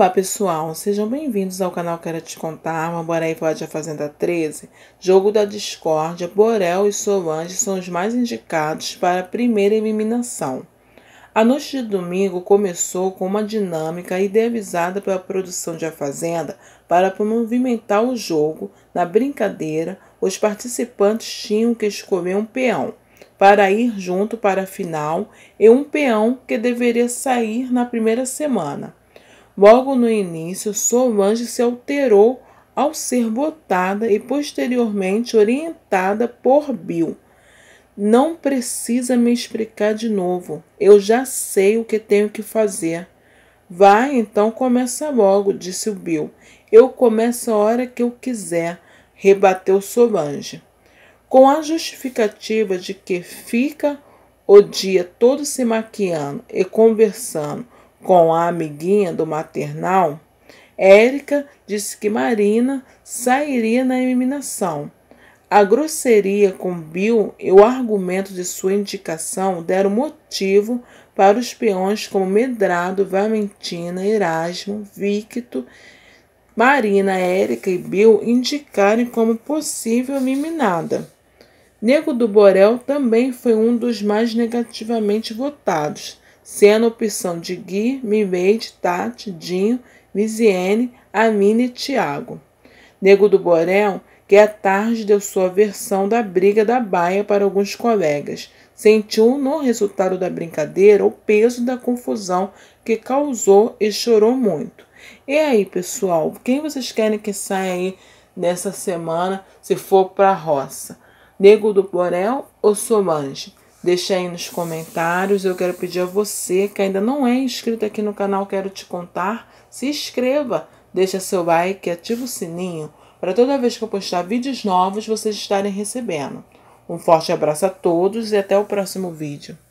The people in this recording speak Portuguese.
Olá pessoal, sejam bem-vindos ao canal Quero Te Contar, Mamboré invade a Fazenda 13, Jogo da Discórdia, Borel e Solange são os mais indicados para a primeira eliminação. A noite de domingo começou com uma dinâmica idealizada pela produção de A Fazenda para movimentar o jogo. Na brincadeira, os participantes tinham que escolher um peão para ir junto para a final e um peão que deveria sair na primeira semana. Logo no início, Solange se alterou ao ser botada e posteriormente orientada por Bill. Não precisa me explicar de novo. Eu já sei o que tenho que fazer. Vai, então começa logo, disse o Bill. Eu começo a hora que eu quiser, rebateu Solange. Com a justificativa de que fica o dia todo se maquiando e conversando com a amiguinha do maternal, Érica disse que Marina sairia na eliminação. A grosseria com Bill e o argumento de sua indicação deram motivo para os peões como Medrado, Valentina, Erasmo, Victo, Marina, Érica e Bill indicarem como possível eliminada. Nego do Borel também foi um dos mais negativamente votados, sendo a opção de Gui, Mimeide, Tati, Dinho, Viziene, Amine e Tiago. Nego do Borel, que à é tarde deu sua versão da briga da baia para alguns colegas, sentiu no resultado da brincadeira o peso da confusão que causou e chorou muito. E aí, pessoal, quem vocês querem que saia aí nessa semana se for para a roça? Nego do Borel ou Solange? Deixa aí nos comentários. Eu quero pedir a você que ainda não é inscrito aqui no canal Quero Te Contar, se inscreva, deixa seu like e ativa o sininho para toda vez que eu postar vídeos novos vocês estarem recebendo. Um forte abraço a todos e até o próximo vídeo.